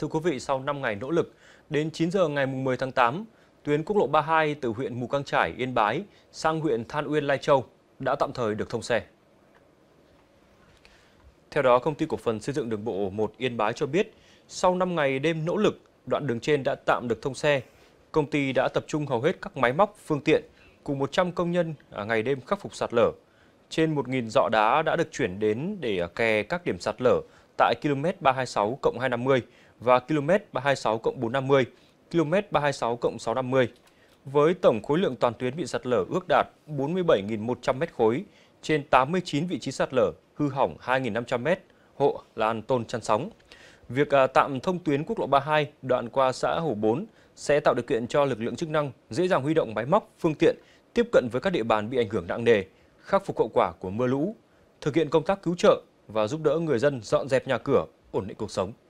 Thưa quý vị, sau 5 ngày nỗ lực, đến 9 giờ ngày 10 tháng 8, tuyến quốc lộ 32 từ huyện Mù Căng Trải, Yên Bái sang huyện Than Uyên, Lai Châu đã tạm thời được thông xe. Theo đó, công ty cổ phần xây dựng đường bộ 1 Yên Bái cho biết, sau 5 ngày đêm nỗ lực, đoạn đường trên đã tạm được thông xe. Công ty đã tập trung hầu hết các máy móc, phương tiện cùng 100 công nhân à, ngày đêm khắc phục sạt lở. Trên 1.000 dọ đá đã được chuyển đến để à, kè các điểm sạt lở tại km 326 250 và km 326 450, km 326 650. Với tổng khối lượng toàn tuyến bị sạt lở ước đạt 47.100 m khối, trên 89 vị trí sạt lở, hư hỏng 2.500 m, hộ lan tôn chăn sóng. Việc à, tạm thông tuyến quốc lộ 32 đoạn qua xã Hồ 4 sẽ tạo điều kiện cho lực lượng chức năng dễ dàng huy động máy móc, phương tiện tiếp cận với các địa bàn bị ảnh hưởng nặng nề, khắc phục hậu quả của mưa lũ, thực hiện công tác cứu trợ, và giúp đỡ người dân dọn dẹp nhà cửa, ổn định cuộc sống.